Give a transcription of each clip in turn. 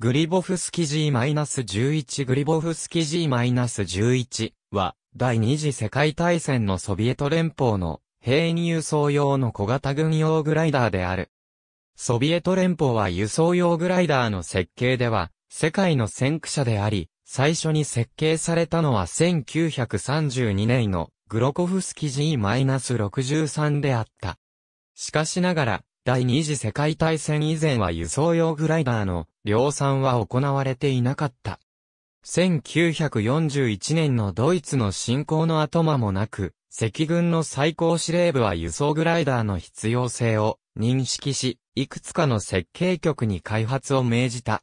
グリボフスキ G-11 グリボフスキ G-11 は、第二次世界大戦のソビエト連邦の兵員輸送用の小型軍用グライダーである。ソビエト連邦は輸送用グライダーの設計では、世界の先駆者であり、最初に設計されたのは1932年のグロコフスキ G-63 であった。しかしながら、第二次世界大戦以前は輸送用グライダーの量産は行われていなかった。1941年のドイツの侵攻の後間もなく、赤軍の最高司令部は輸送グライダーの必要性を認識し、いくつかの設計局に開発を命じた。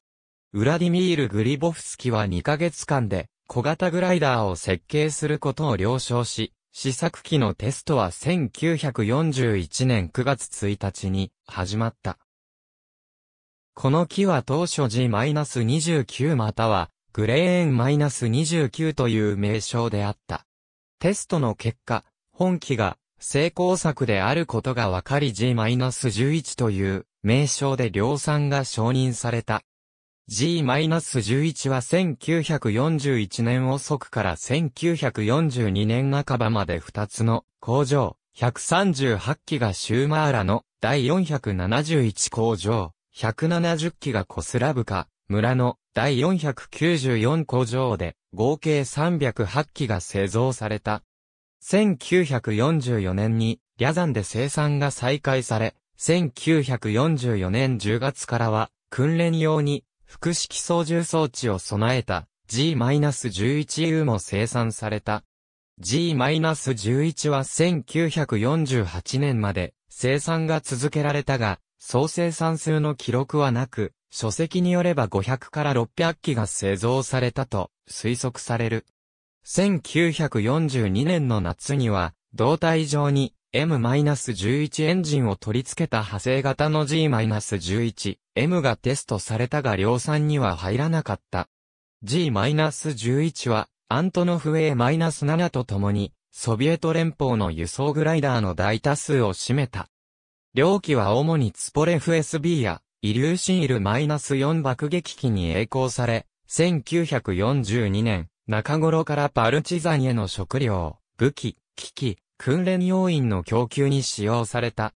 ウラディミール・グリボフスキは2ヶ月間で小型グライダーを設計することを了承し、試作機のテストは1941年9月1日に始まった。この機は当初 G-29 またはグレーン -29 という名称であった。テストの結果、本機が成功作であることが分かり G-11 という名称で量産が承認された。G-11 は1941年遅くから1942年半ばまで2つの工場、138機がシューマーラの第471工場、170機がコスラブカ、村の第494工場で合計308機が製造された。1944年にリャザンで生産が再開され、1944年10月からは訓練用に複式操縦装置を備えた G-11U も生産された。G-11 は1948年まで生産が続けられたが、総生産数の記録はなく、書籍によれば500から600機が製造されたと推測される。1942年の夏には、胴体上に M-11 エンジンを取り付けた派生型の G-11、M がテストされたが量産には入らなかった。G-11 は、アントノフ A-7 と共に、ソビエト連邦の輸送グライダーの大多数を占めた。両機は主にツポレフ SB や、イリューシイル -4 爆撃機に栄光され、1942年、中頃からパルチザンへの食料、武器、機器、訓練要員の供給に使用された。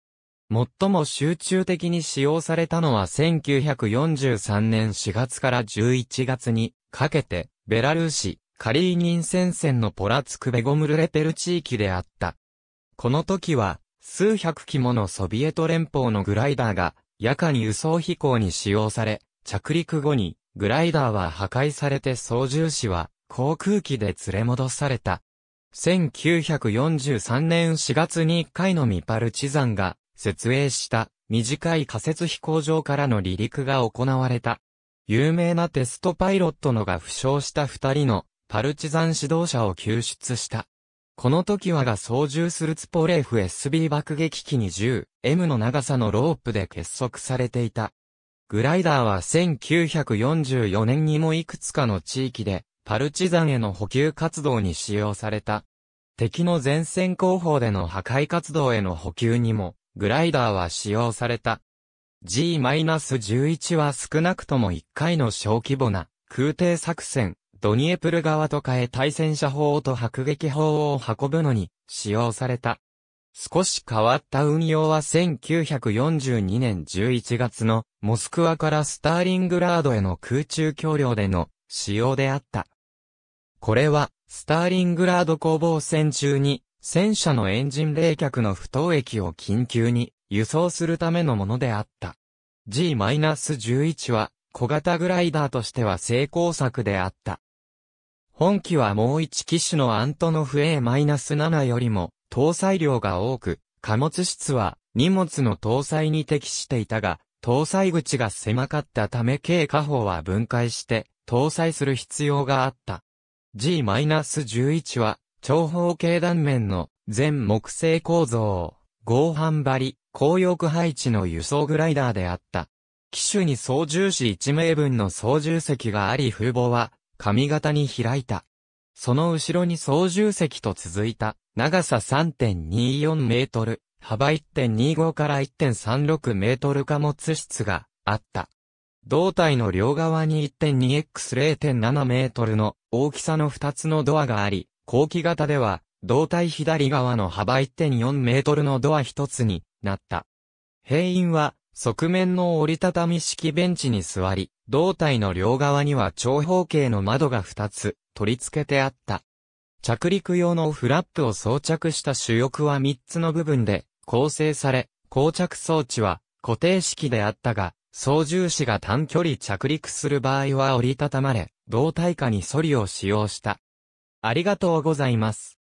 最も集中的に使用されたのは1943年4月から11月にかけて、ベラルーシ、カリーニン戦線のポラツクベゴムルレペル地域であった。この時は、数百機ものソビエト連邦のグライダーが、夜間輸送飛行に使用され、着陸後に、グライダーは破壊されて操縦士は、航空機で連れ戻された。1943年4月に1回のミパルチザンが設営した短い仮設飛行場からの離陸が行われた。有名なテストパイロットのが負傷した二人のパルチザン指導者を救出した。この時はが操縦するツポレーフ SB 爆撃機に 10M の長さのロープで結束されていた。グライダーは1944年にもいくつかの地域でパルチザンへの補給活動に使用された。敵の前線後方での破壊活動への補給にも、グライダーは使用された。G-11 は少なくとも1回の小規模な空挺作戦、ドニエプル側と変え対戦車砲と迫撃砲を運ぶのに使用された。少し変わった運用は1942年11月のモスクワからスターリングラードへの空中橋梁での使用であった。これは、スターリングラード攻防戦中に、戦車のエンジン冷却の不凍液を緊急に輸送するためのものであった。G-11 は、小型グライダーとしては成功作であった。本機はもう一機種のアントノフ A-7 よりも、搭載量が多く、貨物室は、荷物の搭載に適していたが、搭載口が狭かったため軽火砲は分解して、搭載する必要があった。G-11 は、長方形断面の全木製構造、合板張り、高翼配置の輸送グライダーであった。機種に操縦士1名分の操縦席があり風貌は、髪型に開いた。その後ろに操縦席と続いた、長さ3.24メートル、幅1.25から1.36メートル貨物室があった。胴体の両側に 1.2x0.7 メートルの大きさの2つのドアがあり、後期型では、胴体左側の幅1.4メートルのドア1つになった。兵員は、側面の折りたたみ式ベンチに座り、胴体の両側には長方形の窓が2つ取り付けてあった。着陸用のフラップを装着した主翼は3つの部分で構成され、膠着装置は固定式であったが、操縦士が短距離着陸する場合は折りたたまれ、胴体下にソリを使用した。ありがとうございます。